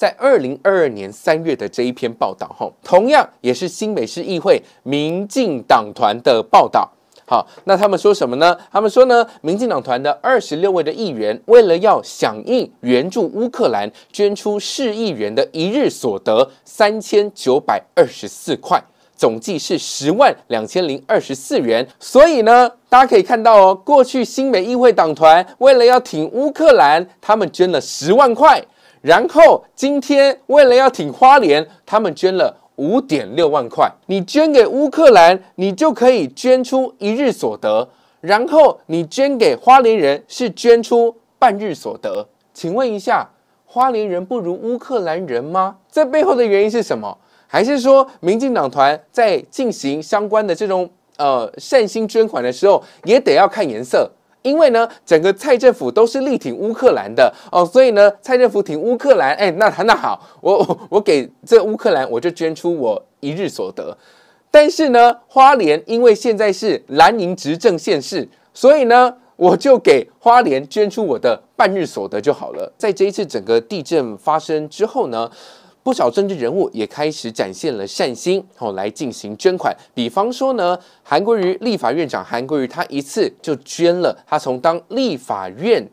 在二零二二年三月的这一篇报道，哈，同样也是新美市议会民进党团的报道。好，那他们说什么呢？他们说呢，民进党团的二十六位的议员，为了要响应援助乌克兰，捐出市议员的一日所得三千九百二十四块，总计是十万两千零二十四元。所以呢，大家可以看到哦，过去新美议会党团为了要挺乌克兰，他们捐了十万块。然后今天为了要挺花莲，他们捐了五点六万块。你捐给乌克兰，你就可以捐出一日所得；然后你捐给花莲人，是捐出半日所得。请问一下，花莲人不如乌克兰人吗？这背后的原因是什么？还是说民进党团在进行相关的这种呃善心捐款的时候，也得要看颜色？因为呢，整个蔡政府都是力挺乌克兰的哦，所以呢，蔡政府挺乌克兰，哎，那那好，我我给这乌克兰，我就捐出我一日所得。但是呢，花莲因为现在是蓝营执政县市，所以呢，我就给花莲捐出我的半日所得就好了。在这一次整个地震发生之后呢？不少政治人物也开始展现了善心，哦，来进行捐款。比方说呢，韩国瑜立法院长韩国瑜，他一次就捐了他从当立法院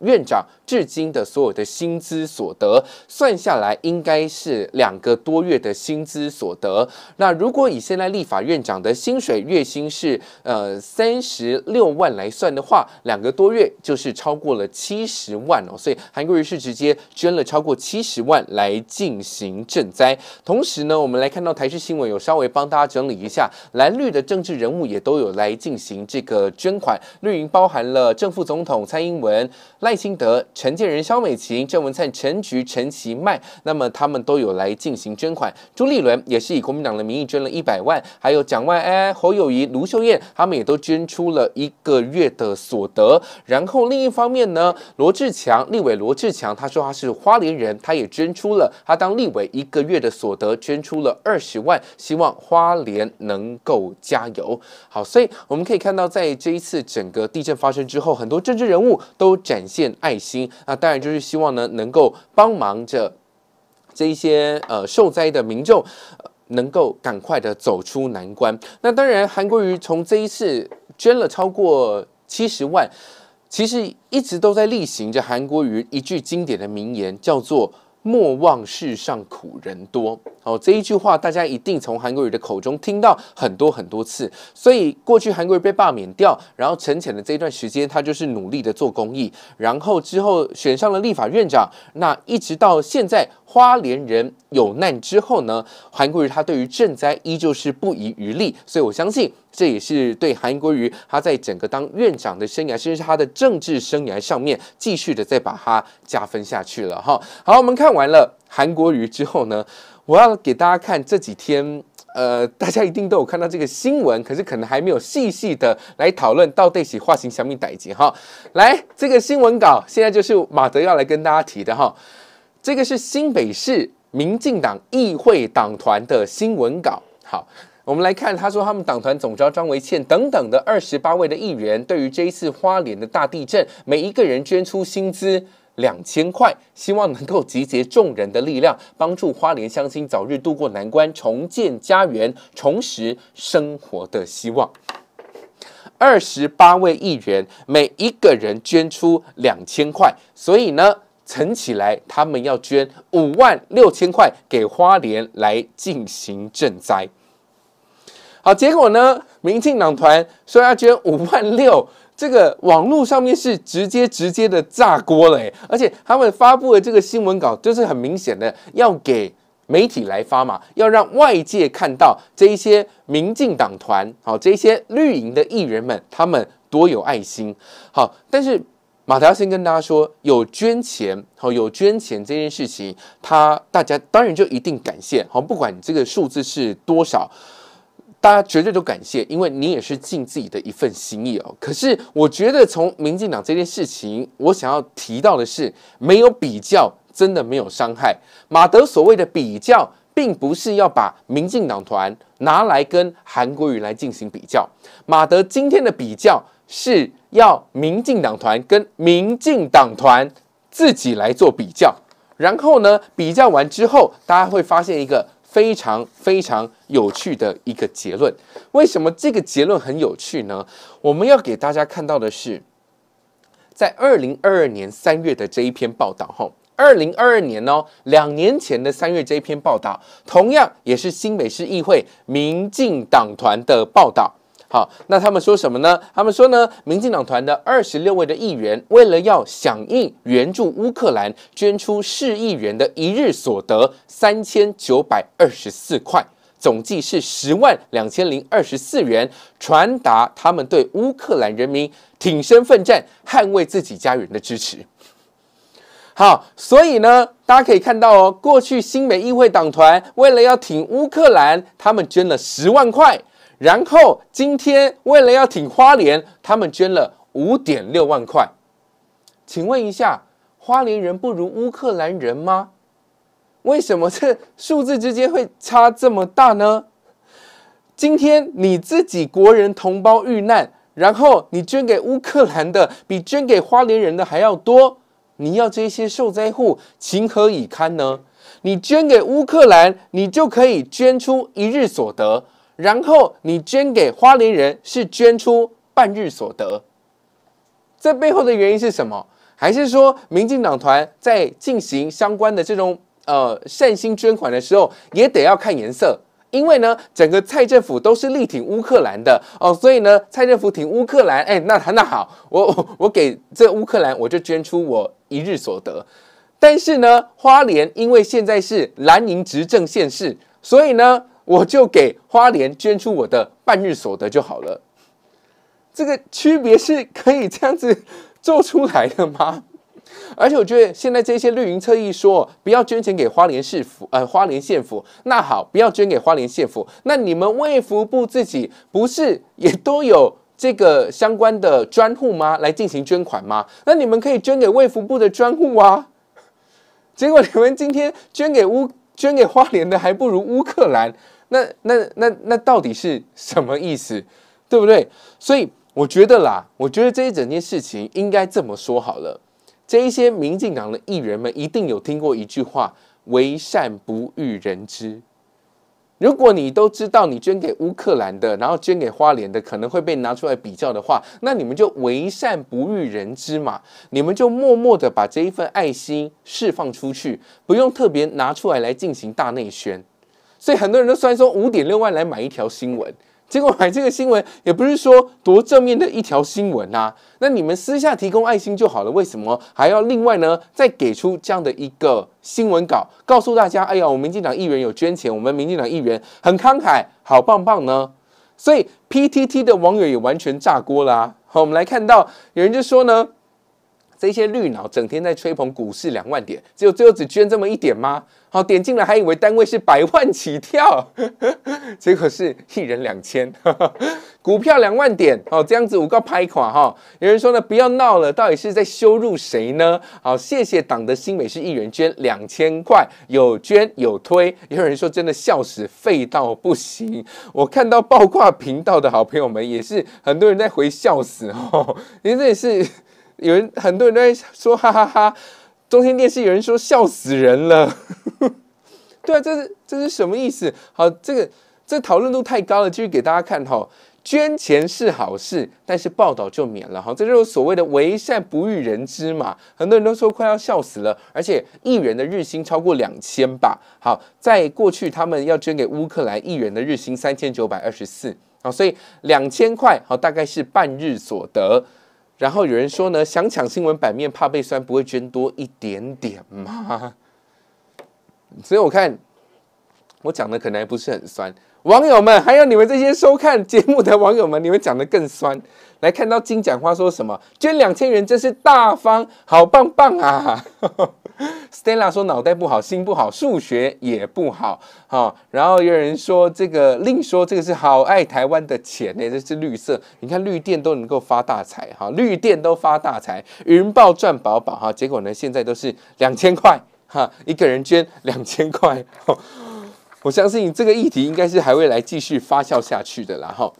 院长。至今的所有的薪资所得算下来，应该是两个多月的薪资所得。那如果以现在立法院长的薪水月薪是呃三十六万来算的话，两个多月就是超过了七十万哦。所以韩国瑜是直接捐了超过七十万来进行赈灾。同时呢，我们来看到台视新闻有稍微帮大家整理一下，蓝绿的政治人物也都有来进行这个捐款。绿营包含了正副总统蔡英文、赖清德。陈建仁、肖美琴、郑文灿、陈菊、陈其迈，那么他们都有来进行捐款。朱立伦也是以国民党的名义捐了一百万，还有蒋万安、侯友谊、卢秀燕，他们也都捐出了一个月的所得。然后另一方面呢，罗志强，立委罗志强，他说他是花莲人，他也捐出了他当立委一个月的所得，捐出了二十万，希望花莲能够加油。好，所以我们可以看到，在这一次整个地震发生之后，很多政治人物都展现爱心。那当然就是希望呢，能够帮忙着这一些呃受灾的民众，能够赶快的走出难关。那当然，韩国瑜从这一次捐了超过七十万，其实一直都在例行着韩国瑜一句经典的名言，叫做“莫忘世上苦人多”。哦，这一句话大家一定从韩国瑜的口中听到很多很多次。所以过去韩国瑜被罢免掉，然后沉潜的这一段时间，他就是努力的做公益。然后之后选上了立法院长，那一直到现在花莲人有难之后呢，韩国瑜他对于赈灾依旧是不遗余力。所以我相信这也是对韩国瑜他在整个当院长的生涯，甚至他的政治生涯上面继续的再把它加分下去了哈。好，我们看完了韩国瑜之后呢？我要给大家看这几天，呃，大家一定都有看到这个新闻，可是可能还没有细细的来讨论到底是化形小米歹劫哈。来，这个新闻稿现在就是马德要来跟大家提的哈。这个是新北市民进党议会党团的新闻稿。好，我们来看，他说他们党团总召张维倩等等的二十八位的议员，对于这一次花莲的大地震，每一个人捐出薪资。两千块，希望能够集结众人的力量，帮助花莲乡亲早日渡过难关，重建家园，重拾生活的希望。二十八位议员，每一个人捐出两千块，所以呢，存起来他们要捐五万六千块给花莲来进行赈灾。好，结果呢？民进党团说要捐五万六，这个网络上面是直接直接的炸锅了。而且他们发布的这个新闻稿，就是很明显的要给媒体来发嘛，要让外界看到这一些民进党团，好，这一些绿营的艺人们他们多有爱心。好，但是马达先跟大家说，有捐钱，好，有捐钱这件事情，他大家当然就一定感谢。好，不管这个数字是多少。大家绝对都感谢，因为你也是尽自己的一份心意哦。可是，我觉得从民进党这件事情，我想要提到的是，没有比较，真的没有伤害。马德所谓的比较，并不是要把民进党团拿来跟韩国瑜来进行比较。马德今天的比较，是要民进党团跟民进党团自己来做比较。然后呢，比较完之后，大家会发现一个。非常非常有趣的一个结论。为什么这个结论很有趣呢？我们要给大家看到的是，在二零二二年三月的这一篇报道，哈，二零二二年哦，两年前的三月这一篇报道，同样也是新北市议会民进党团的报道。好，那他们说什么呢？他们说呢，民进党团的二十六位的议员，为了要响应援助乌克兰，捐出市议员的一日所得三千九百二十四块，总计是十万两千零二十四元，传达他们对乌克兰人民挺身奋战、捍卫自己家园的支持。好，所以呢，大家可以看到哦，过去新美议会党团为了要挺乌克兰，他们捐了十万块。然后今天为了要挺花莲，他们捐了五点六万块。请问一下，花莲人不如乌克兰人吗？为什么这数字之间会差这么大呢？今天你自己国人同胞遇难，然后你捐给乌克兰的比捐给花莲人的还要多，你要这些受灾户情何以堪呢？你捐给乌克兰，你就可以捐出一日所得。然后你捐给花莲人是捐出半日所得，这背后的原因是什么？还是说民进党团在进行相关的这种呃善心捐款的时候，也得要看颜色？因为呢，整个蔡政府都是力挺乌克兰的哦，所以呢，蔡政府挺乌克兰，哎，那那好，我我给这乌克兰，我就捐出我一日所得。但是呢，花莲因为现在是蓝营执政县市，所以呢。我就给花莲捐出我的半日所得就好了，这个区别是可以这样子做出来的吗？而且我觉得现在这些绿营侧翼说不要捐钱给花莲市府，呃，花莲县府，那好，不要捐给花莲县府，那你们卫福部自己不是也都有这个相关的专户吗？来进行捐款吗？那你们可以捐给卫福部的专户啊。结果你们今天捐给乌捐给花莲的还不如乌克兰。那那那那到底是什么意思，对不对？所以我觉得啦，我觉得这一整件事情应该这么说好了。这一些民进党的议员们一定有听过一句话：“为善不欲人知。”如果你都知道你捐给乌克兰的，然后捐给花莲的可能会被拿出来比较的话，那你们就为善不欲人知嘛，你们就默默的把这一份爱心释放出去，不用特别拿出来来进行大内宣。所以很多人都然说五点六万来买一条新闻，结果买这个新闻也不是说多正面的一条新闻啊。那你们私下提供爱心就好了，为什么还要另外呢？再给出这样的一个新闻稿，告诉大家，哎呀，我们民进党议员有捐钱，我们民进党议员很慷慨，好棒棒呢。所以 PTT 的网友也完全炸锅啦。好，我们来看到有人就说呢。这些绿脑整天在吹捧股市两万点，只有最后只捐这么一点吗？好，点进来还以为单位是百万起跳，结果是一人两千，股票两万点，哦，这样子五个拍垮哈。有人说呢，不要闹了，到底是在羞辱谁呢？好，谢谢党的新美式议员捐两千块，有捐有推。也有人说真的笑死，废到不行。我看到爆挂频道的好朋友们也是很多人在回笑死哦，因为是。有人很多人都在说哈哈哈，中天电视有人说笑死人了，对啊，这是这是什么意思？好，这个这讨论度太高了，继续给大家看哈，捐钱是好事，但是报道就免了哈，这就是所谓的为善不欲人知嘛。很多人都说快要笑死了，而且议员的日薪超过两千吧？好，在过去他们要捐给乌克兰议员的日薪三千九百二十四，好，所以两千块好大概是半日所得。然后有人说呢，想抢新闻版面，怕被酸，不会捐多一点点吗？所以我看我讲的可能还不是很酸，网友们，还有你们这些收看节目的网友们，你们讲的更酸。来看到金讲话说什么，捐两千元真是大方，好棒棒啊！Stella 说：“脑袋不好，心不好，数学也不好。”哈，然后有人说：“这个另说，这个是好爱台湾的钱呢，这是绿色。你看绿电都能够发大财，哈，绿电都发大财，云豹赚饱饱，哈。结果呢，现在都是两千块，哈，一个人捐两千块。我相信这个议题应该是还会来继续发酵下去的，然后，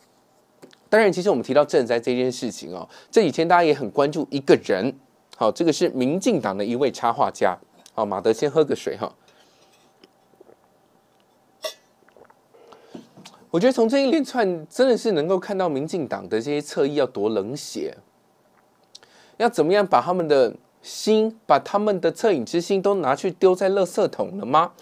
当然，其实我们提到赈灾这件事情哦，这几天大家也很关注一个人。”好，这个是民进党的一位插画家。好，马德先喝个水哈。我觉得从这一连串真的是能够看到民进党的这些侧翼要多冷血，要怎么样把他们的心，把他们的恻隐之心都拿去丢在垃圾桶了吗？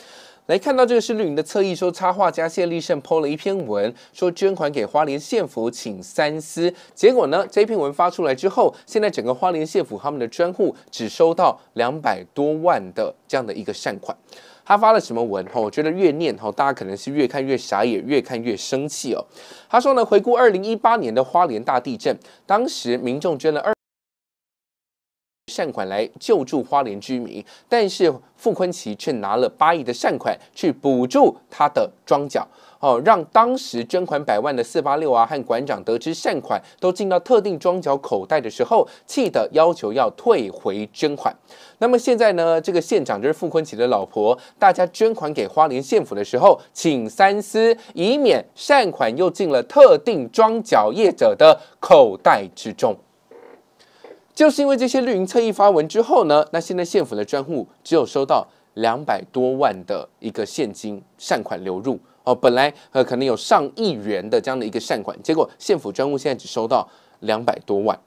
来看到这个是绿云的侧翼说，插画家谢立胜 PO 了一篇文，说捐款给花莲县府，请三思。结果呢，这篇文发出来之后，现在整个花莲县府他们的专户只收到两百多万的这样的一个善款。他发了什么文？哈，我觉得越念，哈，大家可能是越看越傻眼，越看越生气哦。他说呢，回顾二零一八年的花莲大地震，当时民众捐了二。善款来救助花莲居民，但是傅昆奇却拿了八亿的善款去补助他的庄脚哦，让当时捐款百万的四八六啊和馆长得知善款都进到特定庄脚口袋的时候，气得要求要退回捐款。那么现在呢，这个县长就是傅昆奇的老婆，大家捐款给花莲县府的时候，请三思，以免善款又进了特定庄脚业者的口袋之中。就是因为这些绿营侧翼发文之后呢，那现在县府的专户只有收到两百多万的一个现金善款流入哦，本来呃可能有上亿元的这样的一个善款，结果县府专户现在只收到两百多万。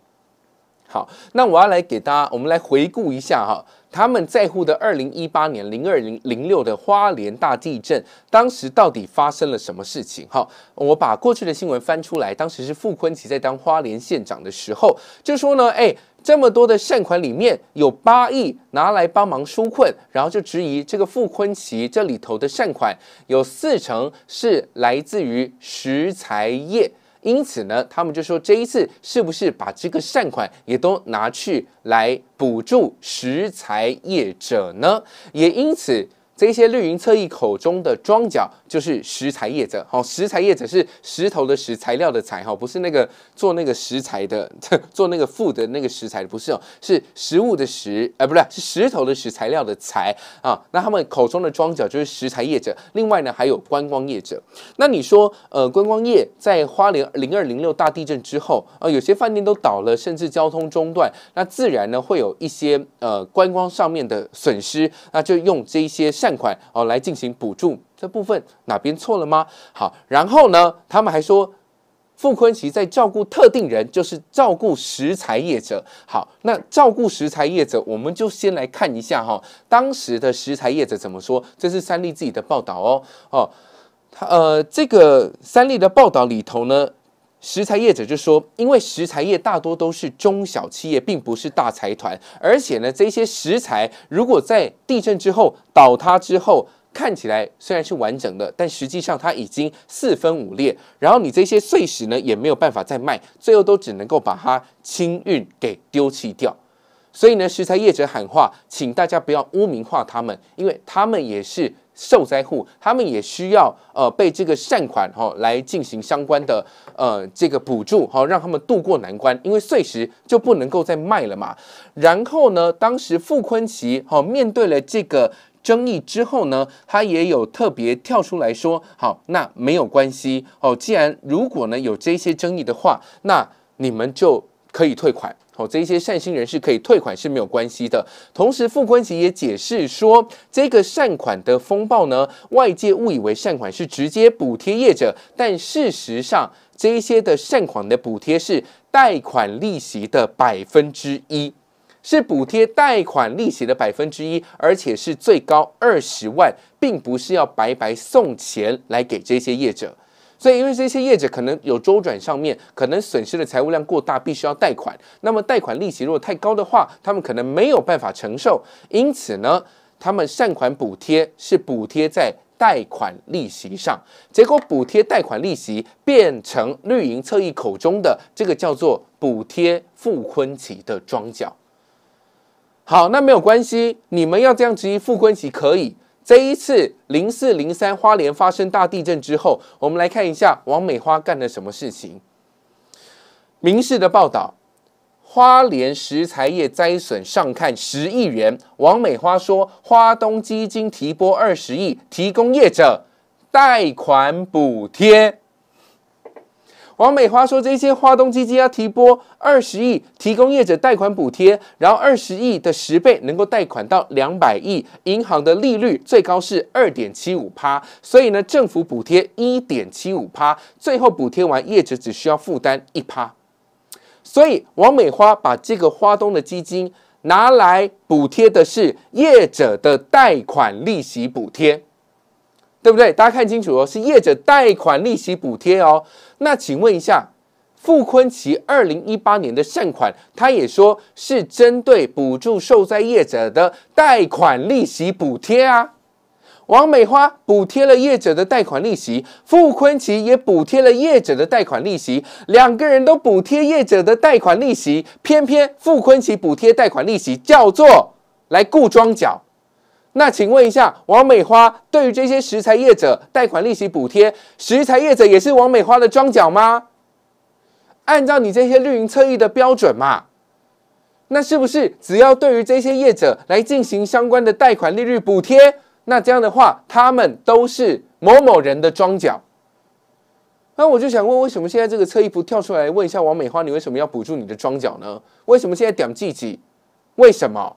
好，那我要来给大家，我们来回顾一下哈，他们在乎的二零一八年零二零零六的花莲大地震，当时到底发生了什么事情？哈，我把过去的新闻翻出来，当时是傅昆奇在当花莲县长的时候就说呢，哎。这么多的善款里面，有八亿拿来帮忙纾困，然后就质疑这个傅坤奇这里头的善款有四成是来自于石材业，因此呢，他们就说这一次是不是把这个善款也都拿去来补助石材业者呢？也因此。这些绿云侧翼口中的庄脚就是石材业者，好，石材业者是石头的石，材料的材，哈，不是那个做那个石材的，做那个富的那个石材的，不是，哦，是食物的食，呃，不对，是石头的石，材料的材啊。那他们口中的庄脚就是石材业者。另外呢，还有观光业者。那你说，呃，观光业在花莲零二零六大地震之后呃，有些饭店都倒了，甚至交通中断，那自然呢会有一些呃观光上面的损失，那就用这些善。善款哦，来进行补助这部分哪边错了吗？好，然后呢，他们还说傅坤奇在照顾特定人，就是照顾食材业者。好，那照顾食材业者，我们就先来看一下哈，当时的食材业者怎么说？这是三立自己的报道哦。哦，他呃，这个三立的报道里头呢。石材业者就说：“因为石材业大多都是中小企业，并不是大财团。而且呢，这些石材如果在地震之后倒塌之后，看起来虽然是完整的，但实际上它已经四分五裂。然后你这些碎石呢，也没有办法再卖，最后都只能够把它清运给丢弃掉。所以呢，石材业者喊话，请大家不要污名化他们，因为他们也是。”受灾户他们也需要呃被这个善款哈来进行相关的呃这个补助哈，让他们渡过难关，因为碎石就不能够再卖了嘛。然后呢，当时傅昆奇哈面对了这个争议之后呢，他也有特别跳出来说，好，那没有关系哦，既然如果呢有这些争议的话，那你们就。可以退款，好，这一些善心人士可以退款是没有关系的。同时，傅冠奇也解释说，这个善款的风暴呢，外界误以为善款是直接补贴业者，但事实上，这一些的善款的补贴是贷款利息的百分之一，是补贴贷款利息的百分之一，而且是最高二十万，并不是要白白送钱来给这些业者。所以，因为这些业者可能有周转上面，可能损失的财务量过大，必须要贷款。那么，贷款利息如果太高的话，他们可能没有办法承受。因此呢，他们善款补贴是补贴在贷款利息上，结果补贴贷款利息变成绿营侧翼口中的这个叫做补贴付坤奇的庄脚。好，那没有关系，你们要这样质疑付坤奇可以。这一次零四零三花莲发生大地震之后，我们来看一下王美花干了什么事情。民视的报道：花莲石材业灾损上看十亿元。王美花说，花东基金提拨二十亿，提供业者贷款补贴。王美花说：“这些花东基金要提拨二十亿，提供业者贷款补贴，然后二十亿的十倍能够贷款到两百亿。银行的利率最高是二点七五趴，所以呢，政府补贴一点七五趴，最后补贴完业者只需要负担一趴。所以王美花把这个花东的基金拿来补贴的是业者的贷款利息补贴。”对不对？大家看清楚哦，是业者贷款利息补贴哦。那请问一下，傅坤奇二零一八年的善款，他也说是针对补助受灾业者的贷款利息补贴啊。王美花补贴了业者的贷款利息，傅坤奇也补贴了业者的贷款利息，两个人都补贴业者的贷款利息，偏偏傅坤奇补贴贷款利息叫做来固庄缴。那请问一下，王美花对于这些石材业者贷款利息补贴，石材业者也是王美花的庄脚吗？按照你这些绿营侧翼的标准嘛，那是不是只要对于这些业者来进行相关的贷款利率补贴，那这样的话他们都是某某人的庄脚？那我就想问，为什么现在这个侧翼不跳出来问一下王美花，你为什么要补助你的庄脚呢？为什么现在点自己？为什么？